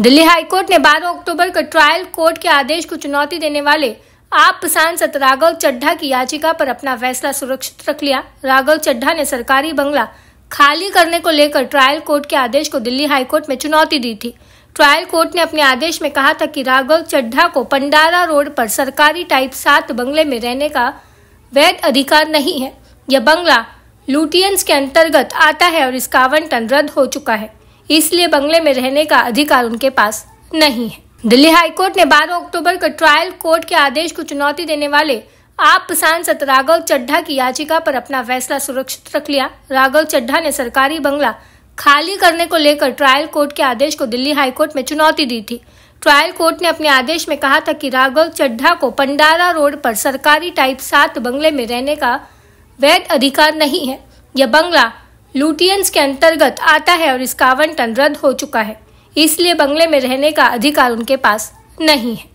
Delhi high court ने 12 अक्टूबर को trial court के आदेश को चुनौती देने वाले आप सांसद राघव चड्ढा की याचिका पर अपना फैसला सुरक्षित रख लिया राघव चड्ढा ने सरकारी बंगला खाली करने को लेकर ट्रायल कोर्ट के आदेश को दिल्ली हाईकोर्ट में चुनौती दी थी ट्रायल कोर्ट ने अपने आदेश में कहा था कि राघव चड्ढा को पंडारा रोड पर सरकारी टाइप सात बंगले में रहने का वैध अधिकार नहीं है यह बंगला लुटियंस के अंतर्गत आता है और इसका आवंटन रद्द हो चुका है इसलिए बंगले में रहने का अधिकार उनके पास नहीं है दिल्ली हाईकोर्ट ने 12 अक्टूबर को ट्रायल कोर्ट के आदेश को चुनौती देने वाले आप सांसद राघव चड्ढा की याचिका पर अपना फैसला सुरक्षित रख लिया राघव चड्ढा ने सरकारी बंगला खाली करने को लेकर ट्रायल कोर्ट के आदेश को दिल्ली हाईकोर्ट में चुनौती दी थी ट्रायल कोर्ट ने अपने आदेश में कहा था कि राघव चड्ढा को पंडारा रोड पर सरकारी टाइप सात बंगले में रहने का वैध अधिकार नहीं है यह बंगला लुटियंस के अंतर्गत आता है और इसका आवंटन रद्द हो चुका है इसलिए बंगले में रहने का अधिकार उनके पास नहीं है